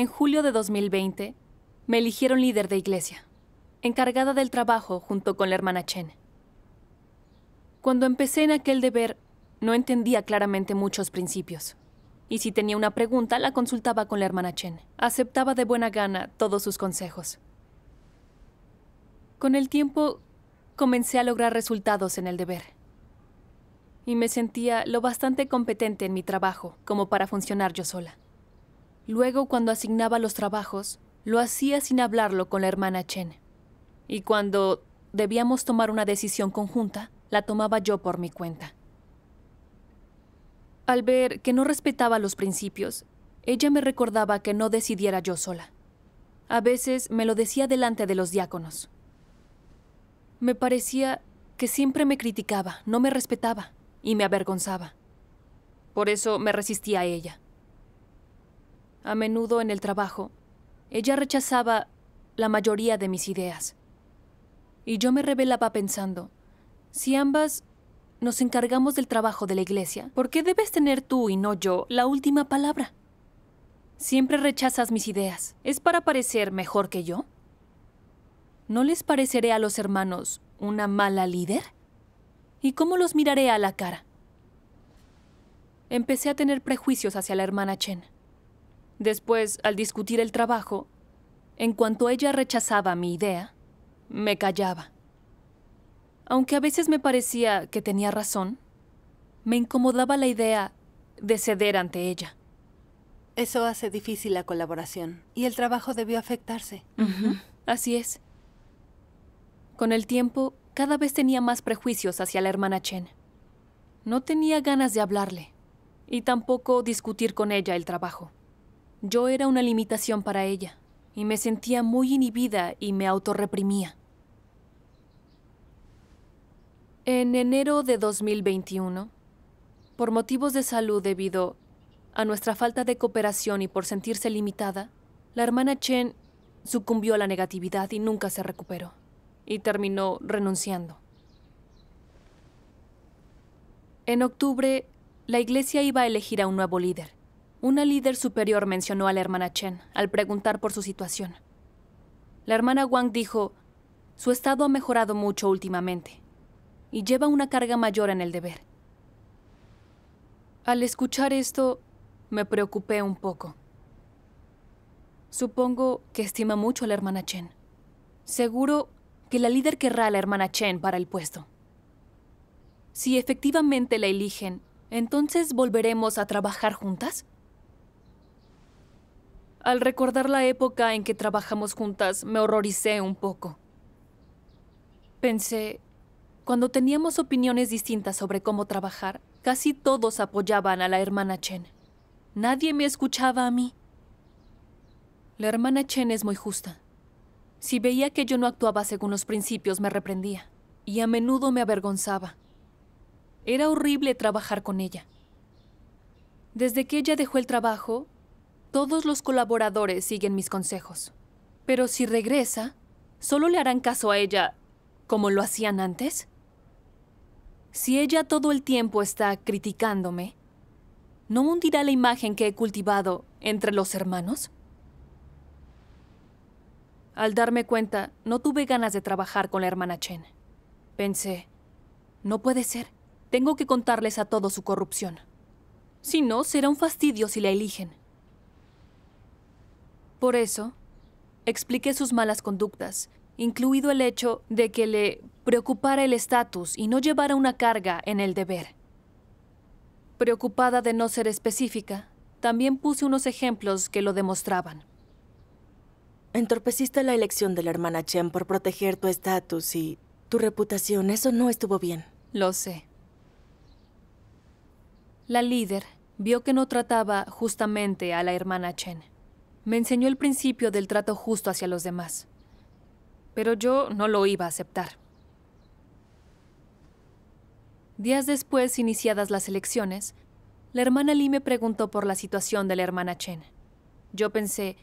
En julio de 2020, me eligieron líder de iglesia, encargada del trabajo junto con la hermana Chen. Cuando empecé en aquel deber, no entendía claramente muchos principios. Y si tenía una pregunta, la consultaba con la hermana Chen. Aceptaba de buena gana todos sus consejos. Con el tiempo, comencé a lograr resultados en el deber. Y me sentía lo bastante competente en mi trabajo como para funcionar yo sola. Luego, cuando asignaba los trabajos, lo hacía sin hablarlo con la hermana Chen. Y cuando debíamos tomar una decisión conjunta, la tomaba yo por mi cuenta. Al ver que no respetaba los principios, ella me recordaba que no decidiera yo sola. A veces me lo decía delante de los diáconos. Me parecía que siempre me criticaba, no me respetaba y me avergonzaba. Por eso me resistía a ella a menudo en el trabajo, ella rechazaba la mayoría de mis ideas. Y yo me rebelaba pensando, si ambas nos encargamos del trabajo de la iglesia, ¿por qué debes tener tú y no yo la última palabra? Siempre rechazas mis ideas. ¿Es para parecer mejor que yo? ¿No les pareceré a los hermanos una mala líder? ¿Y cómo los miraré a la cara? Empecé a tener prejuicios hacia la hermana Chen. Después, al discutir el trabajo, en cuanto ella rechazaba mi idea, me callaba. Aunque a veces me parecía que tenía razón, me incomodaba la idea de ceder ante ella. Eso hace difícil la colaboración y el trabajo debió afectarse. Así es. Con el tiempo, cada vez tenía más prejuicios hacia la hermana Chen. No tenía ganas de hablarle y tampoco discutir con ella el trabajo. Yo era una limitación para ella, y me sentía muy inhibida y me autorreprimía. En enero de 2021, por motivos de salud debido a nuestra falta de cooperación y por sentirse limitada, la hermana Chen sucumbió a la negatividad y nunca se recuperó, y terminó renunciando. En octubre, la iglesia iba a elegir a un nuevo líder una líder superior mencionó a la hermana Chen al preguntar por su situación. La hermana Wang dijo, su estado ha mejorado mucho últimamente y lleva una carga mayor en el deber. Al escuchar esto, me preocupé un poco. Supongo que estima mucho a la hermana Chen. Seguro que la líder querrá a la hermana Chen para el puesto. Si efectivamente la eligen, entonces volveremos a trabajar juntas. Al recordar la época en que trabajamos juntas, me horroricé un poco. Pensé, cuando teníamos opiniones distintas sobre cómo trabajar, casi todos apoyaban a la hermana Chen. Nadie me escuchaba a mí. La hermana Chen es muy justa. Si veía que yo no actuaba según los principios, me reprendía, y a menudo me avergonzaba. Era horrible trabajar con ella. Desde que ella dejó el trabajo, todos los colaboradores siguen mis consejos. Pero si regresa, ¿solo le harán caso a ella como lo hacían antes? Si ella todo el tiempo está criticándome, ¿no hundirá la imagen que he cultivado entre los hermanos? Al darme cuenta, no tuve ganas de trabajar con la hermana Chen. Pensé, no puede ser, tengo que contarles a todos su corrupción. Si no, será un fastidio si la eligen. Por eso, expliqué sus malas conductas, incluido el hecho de que le preocupara el estatus y no llevara una carga en el deber. Preocupada de no ser específica, también puse unos ejemplos que lo demostraban. Entorpeciste la elección de la hermana Chen por proteger tu estatus y tu reputación. Eso no estuvo bien. Lo sé. La líder vio que no trataba justamente a la hermana Chen me enseñó el principio del trato justo hacia los demás. Pero yo no lo iba a aceptar. Días después, iniciadas las elecciones, la hermana Lee me preguntó por la situación de la hermana Chen. Yo pensé,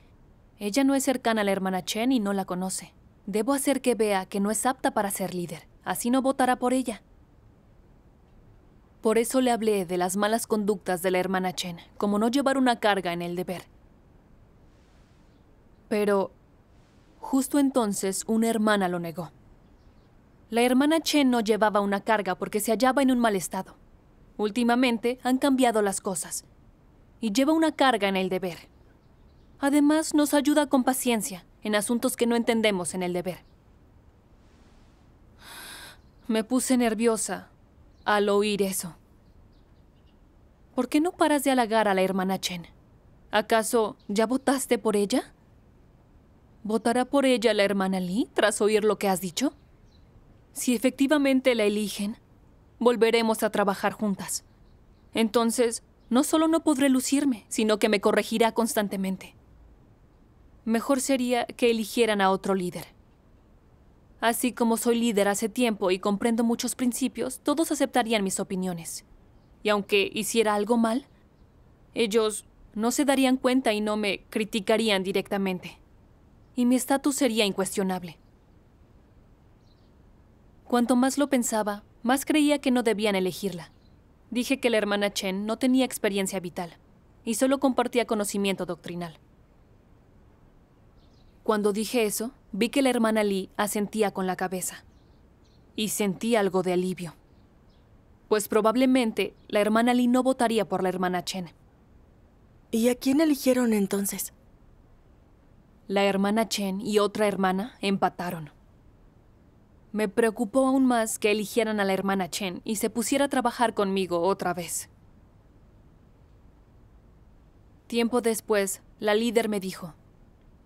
ella no es cercana a la hermana Chen y no la conoce. Debo hacer que vea que no es apta para ser líder, así no votará por ella. Por eso le hablé de las malas conductas de la hermana Chen, como no llevar una carga en el deber. Pero justo entonces una hermana lo negó. La hermana Chen no llevaba una carga porque se hallaba en un mal estado. Últimamente han cambiado las cosas y lleva una carga en el deber. Además, nos ayuda con paciencia en asuntos que no entendemos en el deber. Me puse nerviosa al oír eso. ¿Por qué no paras de halagar a la hermana Chen? ¿Acaso ya votaste por ella? ¿Votará por ella la hermana Lee tras oír lo que has dicho? Si efectivamente la eligen, volveremos a trabajar juntas. Entonces, no solo no podré lucirme, sino que me corregirá constantemente. Mejor sería que eligieran a otro líder. Así como soy líder hace tiempo y comprendo muchos principios, todos aceptarían mis opiniones. Y aunque hiciera algo mal, ellos no se darían cuenta y no me criticarían directamente y mi estatus sería incuestionable. Cuanto más lo pensaba, más creía que no debían elegirla. Dije que la hermana Chen no tenía experiencia vital y solo compartía conocimiento doctrinal. Cuando dije eso, vi que la hermana Lee asentía con la cabeza y sentí algo de alivio, pues probablemente la hermana Li no votaría por la hermana Chen. ¿Y a quién eligieron entonces? La hermana Chen y otra hermana empataron. Me preocupó aún más que eligieran a la hermana Chen y se pusiera a trabajar conmigo otra vez. Tiempo después, la líder me dijo,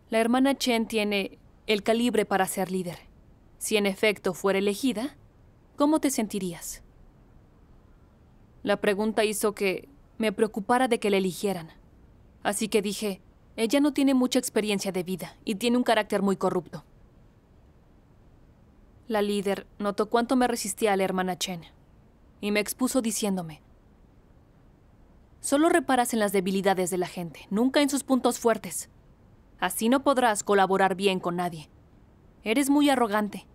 la hermana Chen tiene el calibre para ser líder. Si en efecto fuera elegida, ¿cómo te sentirías? La pregunta hizo que me preocupara de que la eligieran. Así que dije, ella no tiene mucha experiencia de vida y tiene un carácter muy corrupto. La líder notó cuánto me resistía a la hermana Chen y me expuso diciéndome, Solo reparas en las debilidades de la gente, nunca en sus puntos fuertes. Así no podrás colaborar bien con nadie. Eres muy arrogante.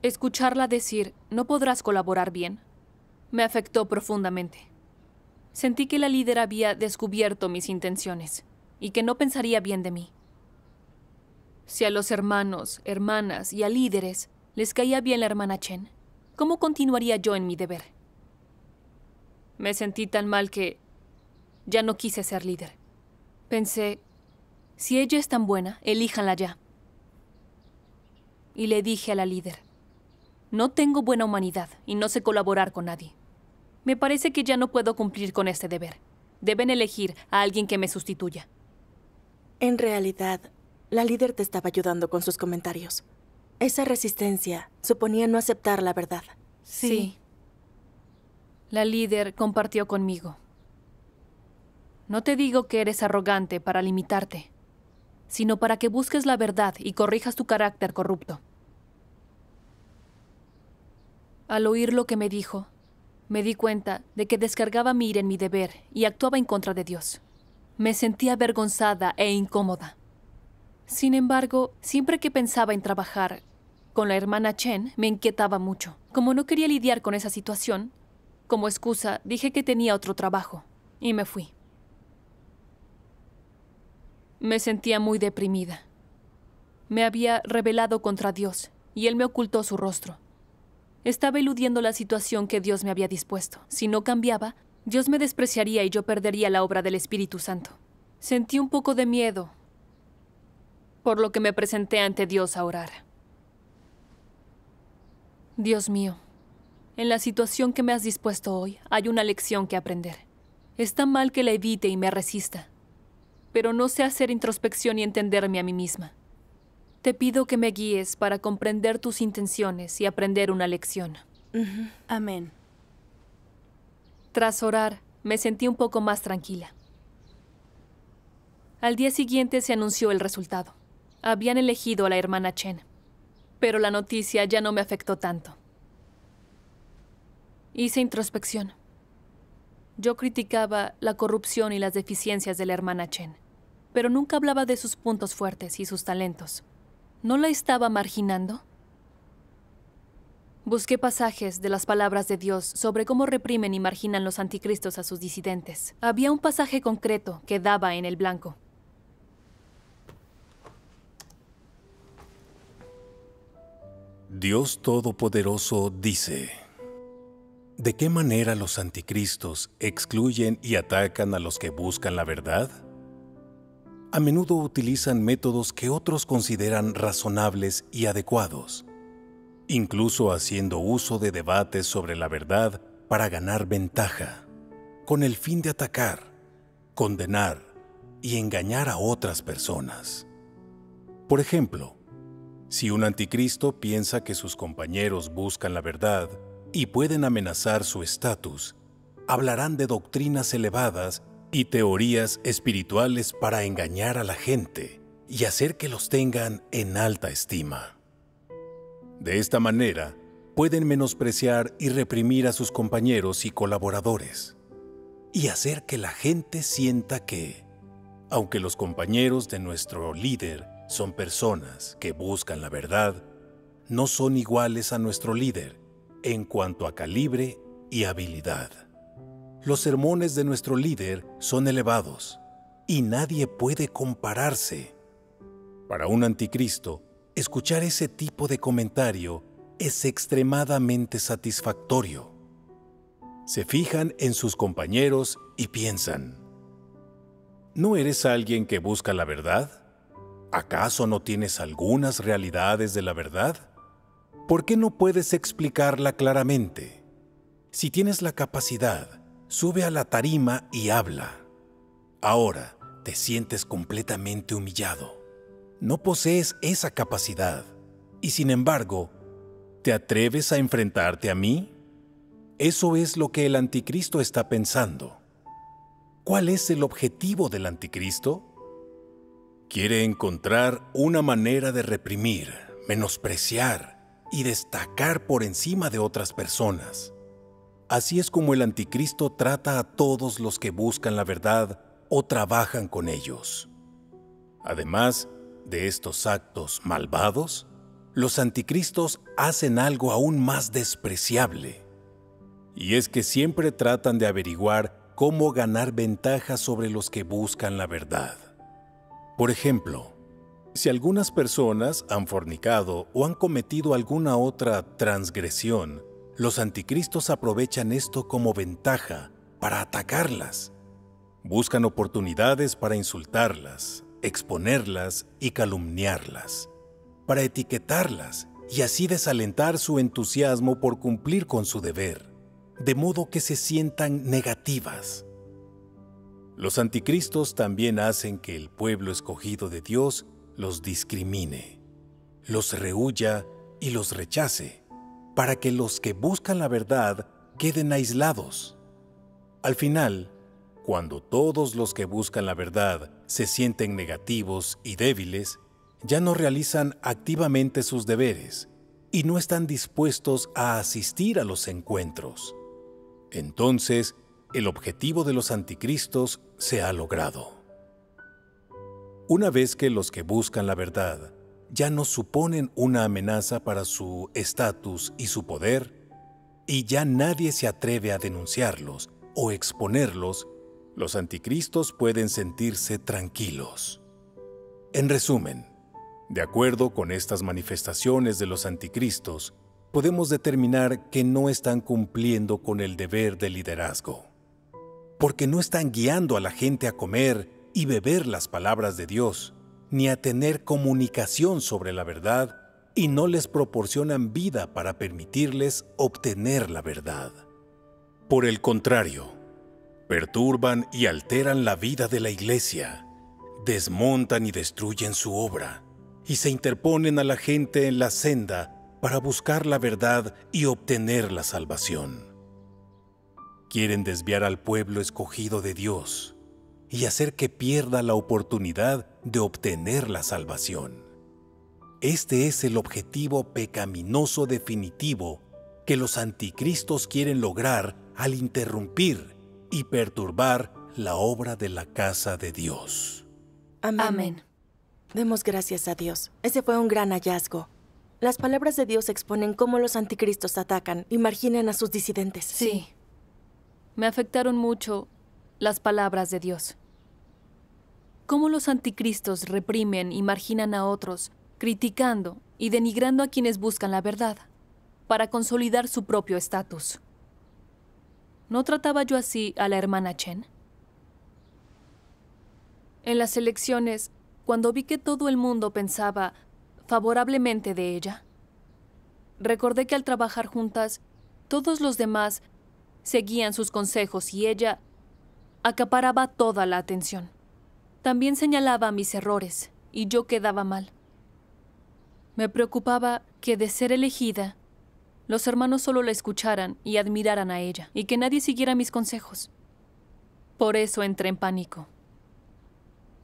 Escucharla decir, no podrás colaborar bien, me afectó profundamente. Sentí que la líder había descubierto mis intenciones y que no pensaría bien de mí. Si a los hermanos, hermanas y a líderes les caía bien la hermana Chen, ¿cómo continuaría yo en mi deber? Me sentí tan mal que ya no quise ser líder. Pensé, si ella es tan buena, elíjanla ya. Y le dije a la líder, no tengo buena humanidad y no sé colaborar con nadie. Me parece que ya no puedo cumplir con este deber. Deben elegir a alguien que me sustituya. En realidad, la líder te estaba ayudando con sus comentarios. Esa resistencia suponía no aceptar la verdad. Sí. La líder compartió conmigo. No te digo que eres arrogante para limitarte, sino para que busques la verdad y corrijas tu carácter corrupto. Al oír lo que me dijo, me di cuenta de que descargaba mi ira en mi deber y actuaba en contra de Dios. Me sentía avergonzada e incómoda. Sin embargo, siempre que pensaba en trabajar con la hermana Chen, me inquietaba mucho. Como no quería lidiar con esa situación, como excusa dije que tenía otro trabajo y me fui. Me sentía muy deprimida. Me había rebelado contra Dios y él me ocultó su rostro. Estaba eludiendo la situación que Dios me había dispuesto. Si no cambiaba, Dios me despreciaría y yo perdería la obra del Espíritu Santo. Sentí un poco de miedo, por lo que me presenté ante Dios a orar. Dios mío, en la situación que me has dispuesto hoy hay una lección que aprender. Está mal que la evite y me resista, pero no sé hacer introspección y entenderme a mí misma. Te pido que me guíes para comprender tus intenciones y aprender una lección. Amén. Tras orar, me sentí un poco más tranquila. Al día siguiente se anunció el resultado. Habían elegido a la hermana Chen, pero la noticia ya no me afectó tanto. Hice introspección. Yo criticaba la corrupción y las deficiencias de la hermana Chen, pero nunca hablaba de sus puntos fuertes y sus talentos. ¿No la estaba marginando? Busqué pasajes de las palabras de Dios sobre cómo reprimen y marginan los anticristos a sus disidentes. Había un pasaje concreto que daba en el blanco. Dios Todopoderoso dice, ¿de qué manera los anticristos excluyen y atacan a los que buscan la verdad? a menudo utilizan métodos que otros consideran razonables y adecuados, incluso haciendo uso de debates sobre la verdad para ganar ventaja, con el fin de atacar, condenar y engañar a otras personas. Por ejemplo, si un anticristo piensa que sus compañeros buscan la verdad y pueden amenazar su estatus, hablarán de doctrinas elevadas y teorías espirituales para engañar a la gente y hacer que los tengan en alta estima. De esta manera, pueden menospreciar y reprimir a sus compañeros y colaboradores, y hacer que la gente sienta que, aunque los compañeros de nuestro líder son personas que buscan la verdad, no son iguales a nuestro líder en cuanto a calibre y habilidad los sermones de nuestro líder son elevados y nadie puede compararse. Para un anticristo, escuchar ese tipo de comentario es extremadamente satisfactorio. Se fijan en sus compañeros y piensan, ¿no eres alguien que busca la verdad? ¿Acaso no tienes algunas realidades de la verdad? ¿Por qué no puedes explicarla claramente? Si tienes la capacidad, sube a la tarima y habla. Ahora te sientes completamente humillado. No posees esa capacidad y sin embargo, ¿te atreves a enfrentarte a mí? Eso es lo que el anticristo está pensando. ¿Cuál es el objetivo del anticristo? Quiere encontrar una manera de reprimir, menospreciar y destacar por encima de otras personas. Así es como el anticristo trata a todos los que buscan la verdad o trabajan con ellos. Además de estos actos malvados, los anticristos hacen algo aún más despreciable. Y es que siempre tratan de averiguar cómo ganar ventaja sobre los que buscan la verdad. Por ejemplo, si algunas personas han fornicado o han cometido alguna otra transgresión, los anticristos aprovechan esto como ventaja para atacarlas. Buscan oportunidades para insultarlas, exponerlas y calumniarlas, para etiquetarlas y así desalentar su entusiasmo por cumplir con su deber, de modo que se sientan negativas. Los anticristos también hacen que el pueblo escogido de Dios los discrimine, los rehuya y los rechace para que los que buscan la verdad queden aislados. Al final, cuando todos los que buscan la verdad se sienten negativos y débiles, ya no realizan activamente sus deberes y no están dispuestos a asistir a los encuentros. Entonces, el objetivo de los anticristos se ha logrado. Una vez que los que buscan la verdad ya no suponen una amenaza para su estatus y su poder, y ya nadie se atreve a denunciarlos o exponerlos, los anticristos pueden sentirse tranquilos. En resumen, de acuerdo con estas manifestaciones de los anticristos, podemos determinar que no están cumpliendo con el deber de liderazgo, porque no están guiando a la gente a comer y beber las palabras de Dios, ni a tener comunicación sobre la verdad y no les proporcionan vida para permitirles obtener la verdad. Por el contrario, perturban y alteran la vida de la iglesia, desmontan y destruyen su obra, y se interponen a la gente en la senda para buscar la verdad y obtener la salvación. Quieren desviar al pueblo escogido de Dios y hacer que pierda la oportunidad de obtener la salvación. Este es el objetivo pecaminoso definitivo que los anticristos quieren lograr al interrumpir y perturbar la obra de la casa de Dios. Amén. Demos gracias a Dios. Ese fue un gran hallazgo. Las palabras de Dios exponen cómo los anticristos atacan y marginan a sus disidentes. Sí. Me afectaron mucho las palabras de Dios cómo los anticristos reprimen y marginan a otros, criticando y denigrando a quienes buscan la verdad, para consolidar su propio estatus. ¿No trataba yo así a la hermana Chen? En las elecciones, cuando vi que todo el mundo pensaba favorablemente de ella, recordé que al trabajar juntas, todos los demás seguían sus consejos y ella acaparaba toda la atención. También señalaba mis errores y yo quedaba mal. Me preocupaba que de ser elegida, los hermanos solo la escucharan y admiraran a ella, y que nadie siguiera mis consejos. Por eso entré en pánico.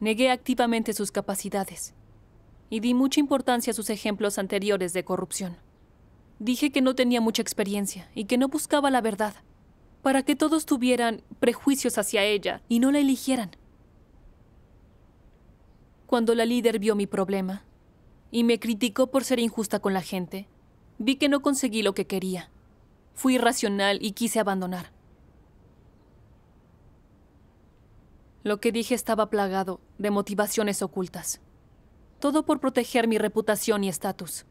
Negué activamente sus capacidades y di mucha importancia a sus ejemplos anteriores de corrupción. Dije que no tenía mucha experiencia y que no buscaba la verdad, para que todos tuvieran prejuicios hacia ella y no la eligieran cuando la líder vio mi problema y me criticó por ser injusta con la gente. Vi que no conseguí lo que quería. Fui irracional y quise abandonar. Lo que dije estaba plagado de motivaciones ocultas. Todo por proteger mi reputación y estatus.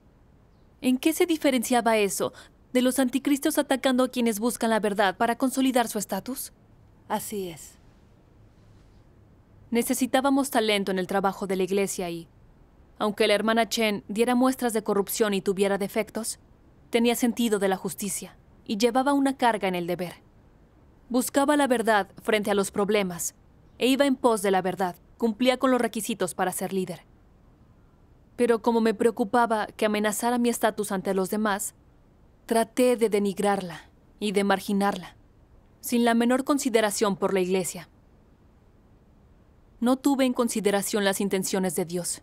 ¿En qué se diferenciaba eso de los anticristos atacando a quienes buscan la verdad para consolidar su estatus? Así es. Necesitábamos talento en el trabajo de la iglesia y, aunque la hermana Chen diera muestras de corrupción y tuviera defectos, tenía sentido de la justicia y llevaba una carga en el deber. Buscaba la verdad frente a los problemas e iba en pos de la verdad, cumplía con los requisitos para ser líder. Pero como me preocupaba que amenazara mi estatus ante los demás, traté de denigrarla y de marginarla, sin la menor consideración por la iglesia no tuve en consideración las intenciones de Dios.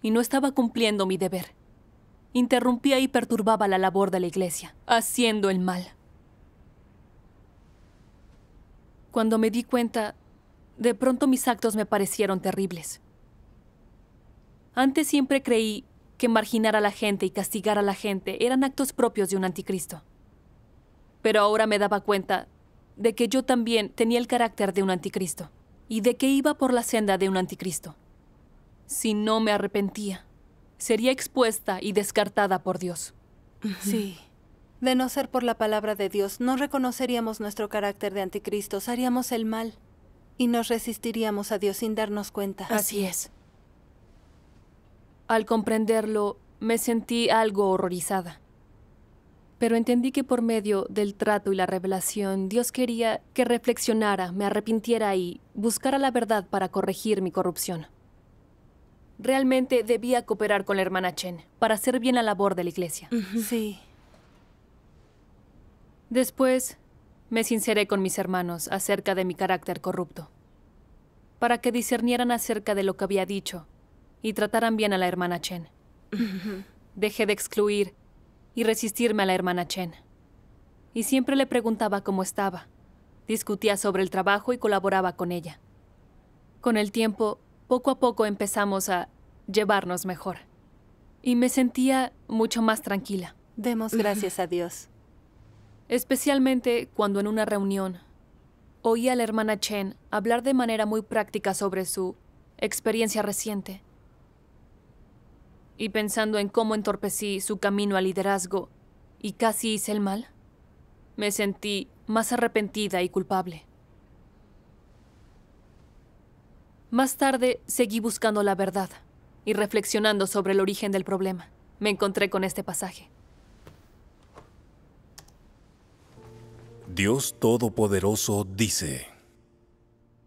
Y no estaba cumpliendo mi deber. Interrumpía y perturbaba la labor de la iglesia, haciendo el mal. Cuando me di cuenta, de pronto mis actos me parecieron terribles. Antes siempre creí que marginar a la gente y castigar a la gente eran actos propios de un anticristo. Pero ahora me daba cuenta de que yo también tenía el carácter de un anticristo y de que iba por la senda de un anticristo. Si no me arrepentía, sería expuesta y descartada por Dios. Sí. De no ser por la palabra de Dios, no reconoceríamos nuestro carácter de anticristos, haríamos el mal y nos resistiríamos a Dios sin darnos cuenta. Así es. Al comprenderlo, me sentí algo horrorizada pero entendí que por medio del trato y la revelación Dios quería que reflexionara, me arrepintiera y buscara la verdad para corregir mi corrupción. Realmente debía cooperar con la hermana Chen para hacer bien la labor de la iglesia. Sí. Después me sinceré con mis hermanos acerca de mi carácter corrupto, para que discernieran acerca de lo que había dicho y trataran bien a la hermana Chen. Dejé de excluir y resistirme a la hermana Chen. Y siempre le preguntaba cómo estaba. Discutía sobre el trabajo y colaboraba con ella. Con el tiempo, poco a poco empezamos a llevarnos mejor. Y me sentía mucho más tranquila. Demos gracias a Dios. Especialmente cuando en una reunión oí a la hermana Chen hablar de manera muy práctica sobre su experiencia reciente y pensando en cómo entorpecí su camino al liderazgo y casi hice el mal, me sentí más arrepentida y culpable. Más tarde seguí buscando la verdad y reflexionando sobre el origen del problema. Me encontré con este pasaje. Dios Todopoderoso dice,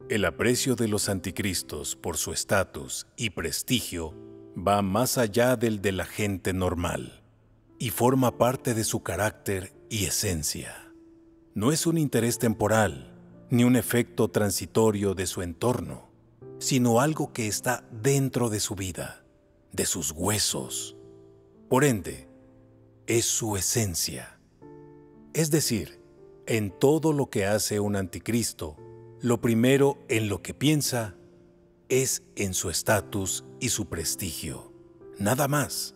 el aprecio de los anticristos por su estatus y prestigio va más allá del de la gente normal y forma parte de su carácter y esencia. No es un interés temporal ni un efecto transitorio de su entorno, sino algo que está dentro de su vida, de sus huesos. Por ende, es su esencia. Es decir, en todo lo que hace un anticristo, lo primero en lo que piensa es en su estatus y su prestigio, nada más.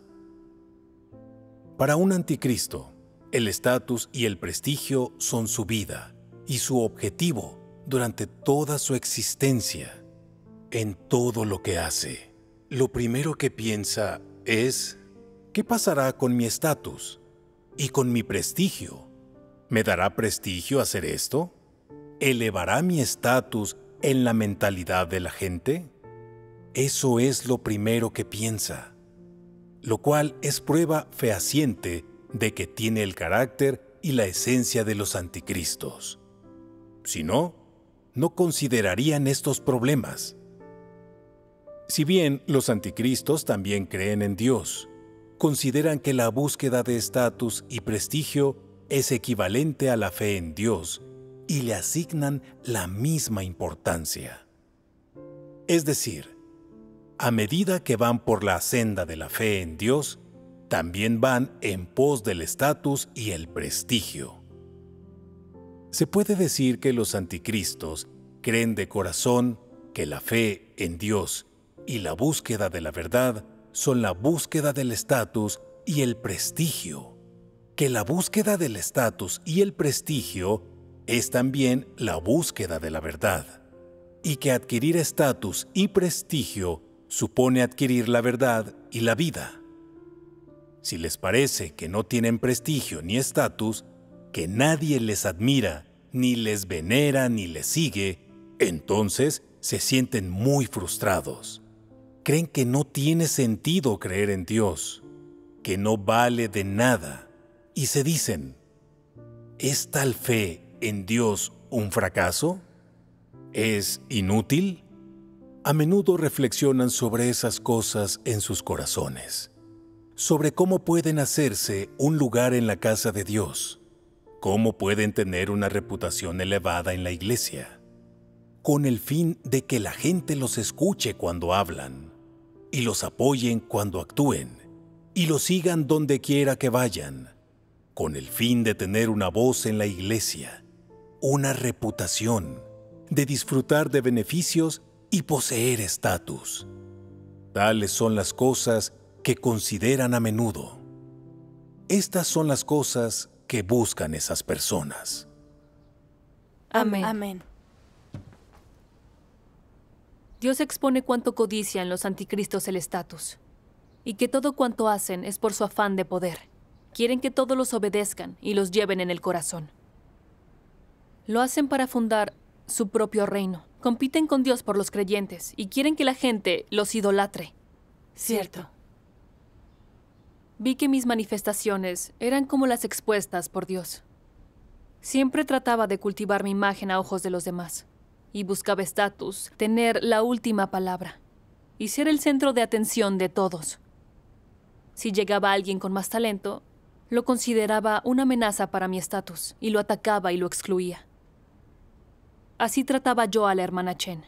Para un anticristo, el estatus y el prestigio son su vida y su objetivo durante toda su existencia, en todo lo que hace. Lo primero que piensa es, ¿qué pasará con mi estatus y con mi prestigio? ¿Me dará prestigio hacer esto? ¿Elevará mi estatus en la mentalidad de la gente? Eso es lo primero que piensa, lo cual es prueba fehaciente de que tiene el carácter y la esencia de los anticristos. Si no, no considerarían estos problemas. Si bien los anticristos también creen en Dios, consideran que la búsqueda de estatus y prestigio es equivalente a la fe en Dios y le asignan la misma importancia. Es decir, a medida que van por la senda de la fe en Dios, también van en pos del estatus y el prestigio. Se puede decir que los anticristos creen de corazón que la fe en Dios y la búsqueda de la verdad son la búsqueda del estatus y el prestigio, que la búsqueda del estatus y el prestigio es también la búsqueda de la verdad, y que adquirir estatus y prestigio supone adquirir la verdad y la vida. Si les parece que no tienen prestigio ni estatus, que nadie les admira, ni les venera, ni les sigue, entonces se sienten muy frustrados. Creen que no tiene sentido creer en Dios, que no vale de nada, y se dicen, es tal fe en Dios un fracaso? ¿Es inútil? A menudo reflexionan sobre esas cosas en sus corazones, sobre cómo pueden hacerse un lugar en la casa de Dios, cómo pueden tener una reputación elevada en la iglesia, con el fin de que la gente los escuche cuando hablan, y los apoyen cuando actúen, y los sigan donde quiera que vayan, con el fin de tener una voz en la iglesia una reputación, de disfrutar de beneficios y poseer estatus. Tales son las cosas que consideran a menudo. Estas son las cosas que buscan esas personas. Amén. Dios expone cuánto codician los anticristos el estatus, y que todo cuanto hacen es por su afán de poder. Quieren que todos los obedezcan y los lleven en el corazón. Lo hacen para fundar su propio reino. Compiten con Dios por los creyentes y quieren que la gente los idolatre. Cierto. Vi que mis manifestaciones eran como las expuestas por Dios. Siempre trataba de cultivar mi imagen a ojos de los demás y buscaba estatus, tener la última palabra y ser el centro de atención de todos. Si llegaba alguien con más talento, lo consideraba una amenaza para mi estatus y lo atacaba y lo excluía. Así trataba yo a la hermana Chen.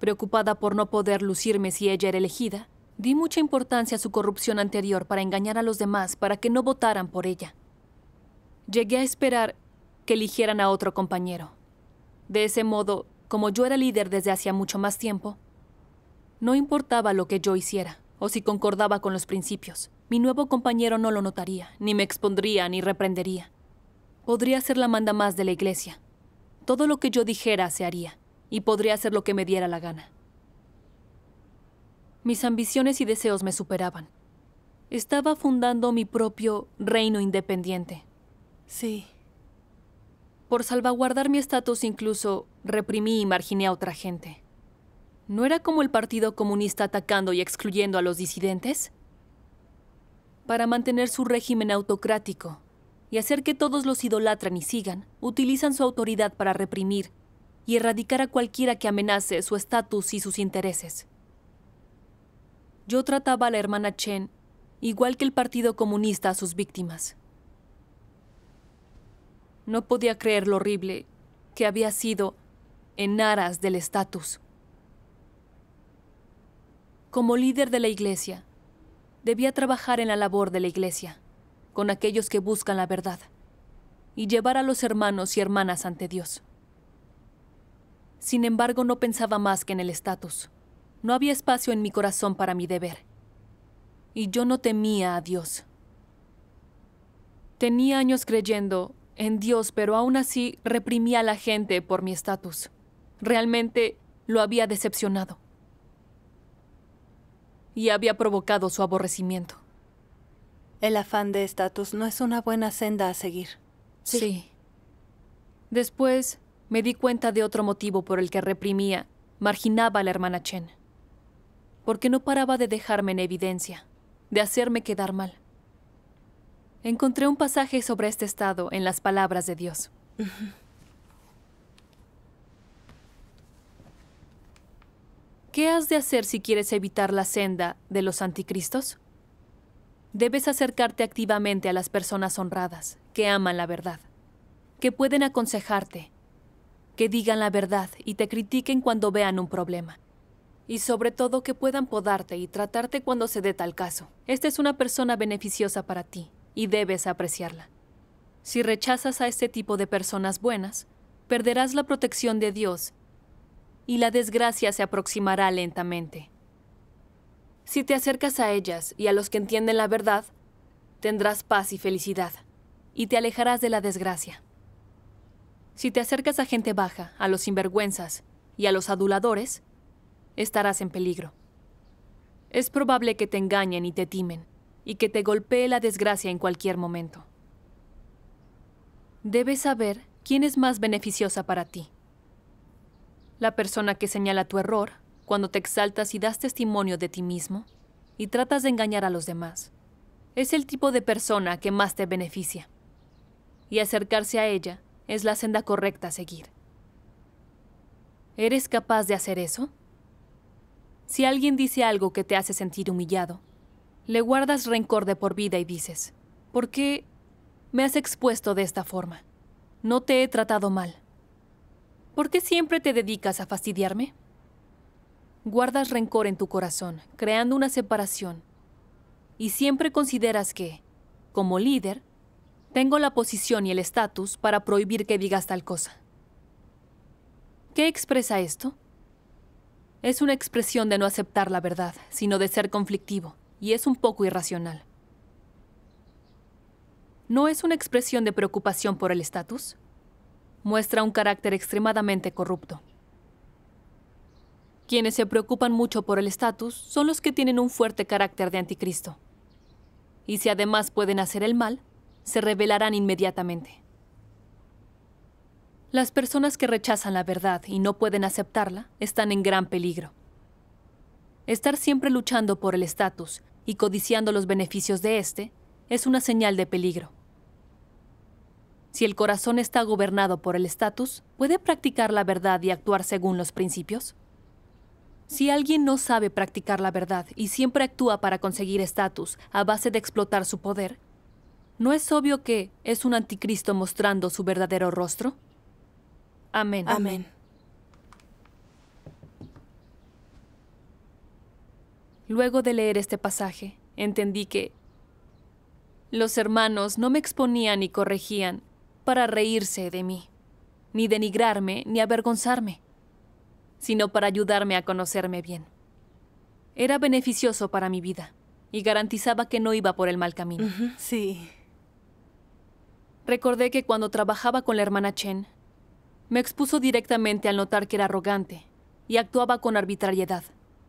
Preocupada por no poder lucirme si ella era elegida, di mucha importancia a su corrupción anterior para engañar a los demás para que no votaran por ella. Llegué a esperar que eligieran a otro compañero. De ese modo, como yo era líder desde hacía mucho más tiempo, no importaba lo que yo hiciera o si concordaba con los principios. Mi nuevo compañero no lo notaría, ni me expondría, ni reprendería. Podría ser la manda más de la iglesia, todo lo que yo dijera se haría y podría hacer lo que me diera la gana. Mis ambiciones y deseos me superaban. Estaba fundando mi propio reino independiente. Sí. Por salvaguardar mi estatus incluso reprimí y marginé a otra gente. ¿No era como el Partido Comunista atacando y excluyendo a los disidentes? Para mantener su régimen autocrático, y hacer que todos los idolatran y sigan, utilizan su autoridad para reprimir y erradicar a cualquiera que amenace su estatus y sus intereses. Yo trataba a la hermana Chen igual que el Partido Comunista a sus víctimas. No podía creer lo horrible que había sido en aras del estatus. Como líder de la Iglesia, debía trabajar en la labor de la Iglesia con aquellos que buscan la verdad y llevar a los hermanos y hermanas ante Dios. Sin embargo, no pensaba más que en el estatus. No había espacio en mi corazón para mi deber. Y yo no temía a Dios. Tenía años creyendo en Dios, pero aún así reprimía a la gente por mi estatus. Realmente lo había decepcionado. Y había provocado su aborrecimiento. El afán de estatus no es una buena senda a seguir. Sí. Después me di cuenta de otro motivo por el que reprimía, marginaba a la hermana Chen. Porque no paraba de dejarme en evidencia, de hacerme quedar mal. Encontré un pasaje sobre este estado en las palabras de Dios. ¿Qué has de hacer si quieres evitar la senda de los anticristos? Debes acercarte activamente a las personas honradas, que aman la verdad, que pueden aconsejarte, que digan la verdad y te critiquen cuando vean un problema. Y sobre todo que puedan podarte y tratarte cuando se dé tal caso. Esta es una persona beneficiosa para ti y debes apreciarla. Si rechazas a este tipo de personas buenas, perderás la protección de Dios y la desgracia se aproximará lentamente. Si te acercas a ellas y a los que entienden la verdad, tendrás paz y felicidad, y te alejarás de la desgracia. Si te acercas a gente baja, a los sinvergüenzas y a los aduladores, estarás en peligro. Es probable que te engañen y te timen, y que te golpee la desgracia en cualquier momento. Debes saber quién es más beneficiosa para ti. La persona que señala tu error cuando te exaltas y das testimonio de ti mismo y tratas de engañar a los demás. Es el tipo de persona que más te beneficia. Y acercarse a ella es la senda correcta a seguir. ¿Eres capaz de hacer eso? Si alguien dice algo que te hace sentir humillado, le guardas rencor de por vida y dices, ¿por qué me has expuesto de esta forma? No te he tratado mal. ¿Por qué siempre te dedicas a fastidiarme? Guardas rencor en tu corazón, creando una separación. Y siempre consideras que, como líder, tengo la posición y el estatus para prohibir que digas tal cosa. ¿Qué expresa esto? Es una expresión de no aceptar la verdad, sino de ser conflictivo, y es un poco irracional. ¿No es una expresión de preocupación por el estatus? Muestra un carácter extremadamente corrupto. Quienes se preocupan mucho por el estatus son los que tienen un fuerte carácter de anticristo. Y si además pueden hacer el mal, se revelarán inmediatamente. Las personas que rechazan la verdad y no pueden aceptarla están en gran peligro. Estar siempre luchando por el estatus y codiciando los beneficios de éste es una señal de peligro. Si el corazón está gobernado por el estatus, ¿puede practicar la verdad y actuar según los principios? Si alguien no sabe practicar la verdad y siempre actúa para conseguir estatus a base de explotar su poder, ¿no es obvio que es un anticristo mostrando su verdadero rostro? Amén. Amén. Luego de leer este pasaje, entendí que los hermanos no me exponían ni corregían para reírse de mí, ni denigrarme, ni avergonzarme sino para ayudarme a conocerme bien. Era beneficioso para mi vida y garantizaba que no iba por el mal camino. Sí. Recordé que cuando trabajaba con la hermana Chen, me expuso directamente al notar que era arrogante y actuaba con arbitrariedad.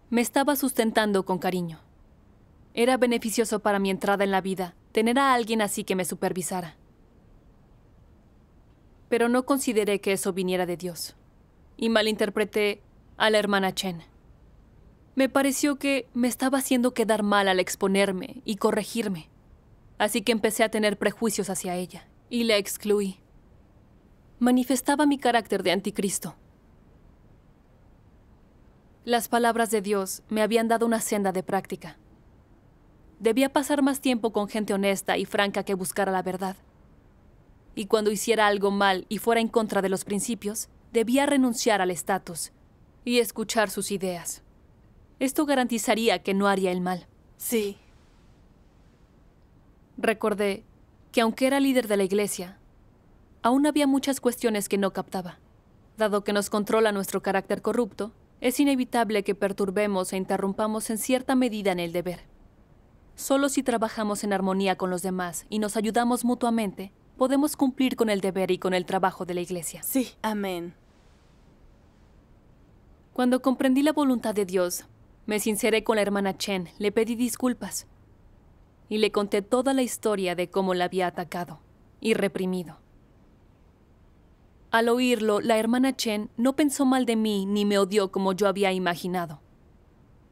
Me estaba sustentando con cariño. Era beneficioso para mi entrada en la vida tener a alguien así que me supervisara. Pero no consideré que eso viniera de Dios y malinterpreté a la hermana Chen. Me pareció que me estaba haciendo quedar mal al exponerme y corregirme, así que empecé a tener prejuicios hacia ella y la excluí. Manifestaba mi carácter de anticristo. Las palabras de Dios me habían dado una senda de práctica. Debía pasar más tiempo con gente honesta y franca que buscara la verdad. Y cuando hiciera algo mal y fuera en contra de los principios, debía renunciar al estatus y escuchar sus ideas. Esto garantizaría que no haría el mal. Sí. Recordé que aunque era líder de la iglesia, aún había muchas cuestiones que no captaba. Dado que nos controla nuestro carácter corrupto, es inevitable que perturbemos e interrumpamos en cierta medida en el deber. Solo si trabajamos en armonía con los demás y nos ayudamos mutuamente, podemos cumplir con el deber y con el trabajo de la Iglesia. Sí, amén. Cuando comprendí la voluntad de Dios, me sinceré con la hermana Chen, le pedí disculpas y le conté toda la historia de cómo la había atacado y reprimido. Al oírlo, la hermana Chen no pensó mal de mí ni me odió como yo había imaginado,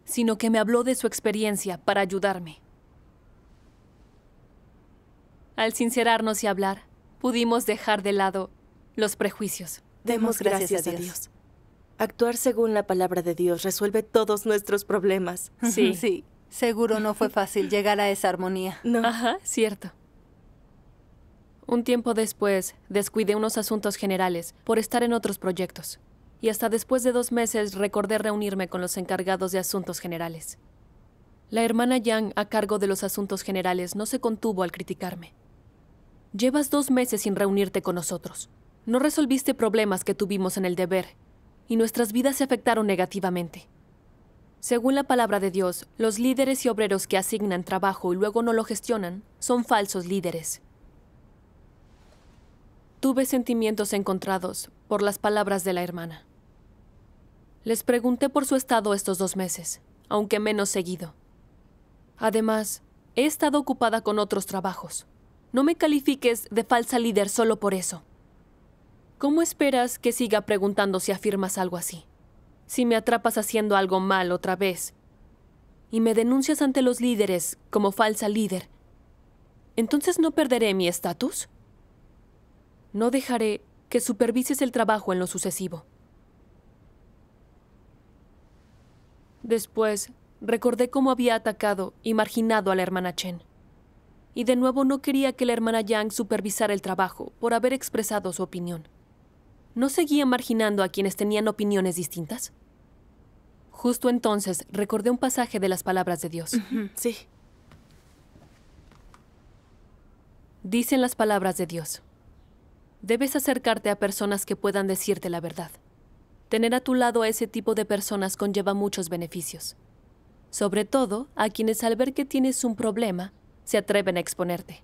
sino que me habló de su experiencia para ayudarme. Al sincerarnos y hablar, pudimos dejar de lado los prejuicios. Demos gracias, a, Dios. Actuar según la palabra de Dios resuelve todos nuestros problemas. Sí. sí. Seguro no fue fácil llegar a esa armonía. No. Ajá, cierto. Un tiempo después, descuidé unos asuntos generales por estar en otros proyectos. Y hasta después de dos meses recordé reunirme con los encargados de asuntos generales. La hermana Yang, a cargo de los asuntos generales, no se contuvo al criticarme. Llevas dos meses sin reunirte con nosotros. No resolviste problemas que tuvimos en el deber y nuestras vidas se afectaron negativamente. Según la palabra de Dios, los líderes y obreros que asignan trabajo y luego no lo gestionan son falsos líderes. Tuve sentimientos encontrados por las palabras de la hermana. Les pregunté por su estado estos dos meses, aunque menos seguido. Además, he estado ocupada con otros trabajos. No me califiques de falsa líder solo por eso. ¿Cómo esperas que siga preguntando si afirmas algo así? Si me atrapas haciendo algo mal otra vez y me denuncias ante los líderes como falsa líder, entonces no perderé mi estatus. No dejaré que supervises el trabajo en lo sucesivo. Después, recordé cómo había atacado y marginado a la hermana Chen y de nuevo no quería que la hermana Yang supervisara el trabajo por haber expresado su opinión. ¿No seguía marginando a quienes tenían opiniones distintas? Justo entonces recordé un pasaje de las palabras de Dios. sí. Dicen las palabras de Dios. Debes acercarte a personas que puedan decirte la verdad. Tener a tu lado a ese tipo de personas conlleva muchos beneficios. Sobre todo a quienes al ver que tienes un problema, se atreven a exponerte.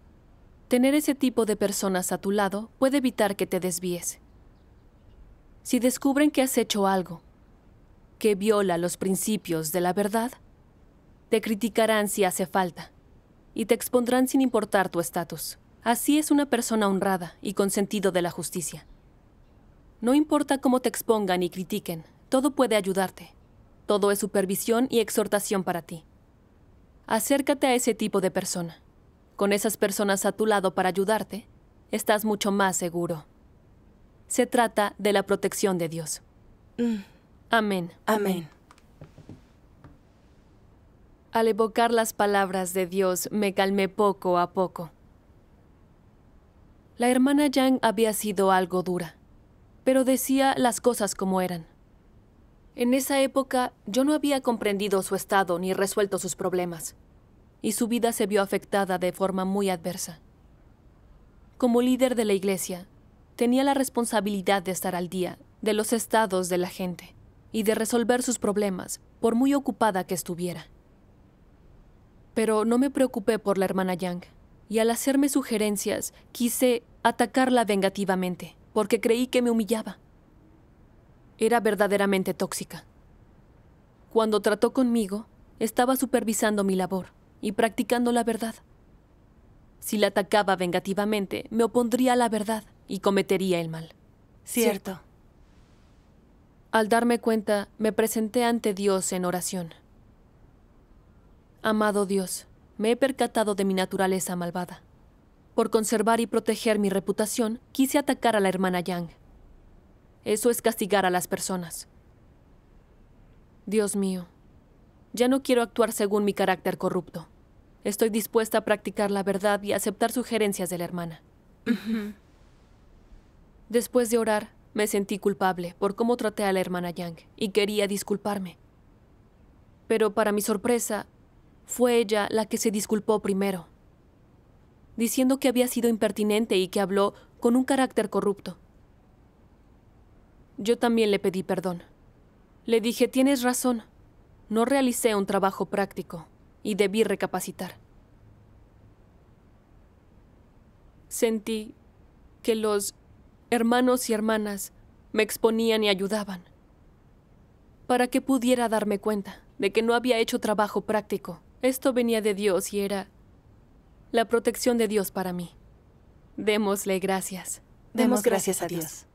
Tener ese tipo de personas a tu lado puede evitar que te desvíes. Si descubren que has hecho algo que viola los principios de la verdad, te criticarán si hace falta y te expondrán sin importar tu estatus. Así es una persona honrada y con sentido de la justicia. No importa cómo te expongan y critiquen, todo puede ayudarte. Todo es supervisión y exhortación para ti. Acércate a ese tipo de persona. Con esas personas a tu lado para ayudarte, estás mucho más seguro. Se trata de la protección de Dios. Mm. Amén. Amén. Al evocar las palabras de Dios, me calmé poco a poco. La hermana Yang había sido algo dura, pero decía las cosas como eran. En esa época yo no había comprendido su estado ni resuelto sus problemas, y su vida se vio afectada de forma muy adversa. Como líder de la iglesia, tenía la responsabilidad de estar al día de los estados de la gente y de resolver sus problemas, por muy ocupada que estuviera. Pero no me preocupé por la hermana Yang, y al hacerme sugerencias quise atacarla vengativamente, porque creí que me humillaba era verdaderamente tóxica. Cuando trató conmigo, estaba supervisando mi labor y practicando la verdad. Si la atacaba vengativamente, me opondría a la verdad y cometería el mal. Cierto. Al darme cuenta, me presenté ante Dios en oración. Amado Dios, me he percatado de mi naturaleza malvada. Por conservar y proteger mi reputación, quise atacar a la hermana Yang, eso es castigar a las personas. Dios mío, ya no quiero actuar según mi carácter corrupto. Estoy dispuesta a practicar la verdad y aceptar sugerencias de la hermana. Después de orar, me sentí culpable por cómo traté a la hermana Yang y quería disculparme. Pero para mi sorpresa, fue ella la que se disculpó primero, diciendo que había sido impertinente y que habló con un carácter corrupto. Yo también le pedí perdón. Le dije, tienes razón, no realicé un trabajo práctico y debí recapacitar. Sentí que los hermanos y hermanas me exponían y ayudaban para que pudiera darme cuenta de que no había hecho trabajo práctico. Esto venía de Dios y era la protección de Dios para mí. Démosle gracias. Demos gracias a Dios.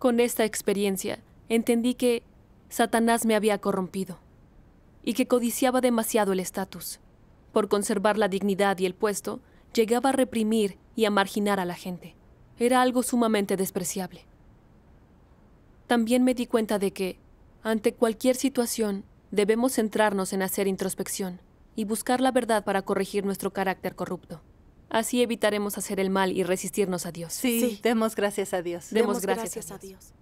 Con esta experiencia, entendí que Satanás me había corrompido y que codiciaba demasiado el estatus. Por conservar la dignidad y el puesto, llegaba a reprimir y a marginar a la gente. Era algo sumamente despreciable. También me di cuenta de que, ante cualquier situación, debemos centrarnos en hacer introspección y buscar la verdad para corregir nuestro carácter corrupto. Así evitaremos hacer el mal y resistirnos a Dios. Sí, demos gracias a Dios. Demos, gracias, A Dios.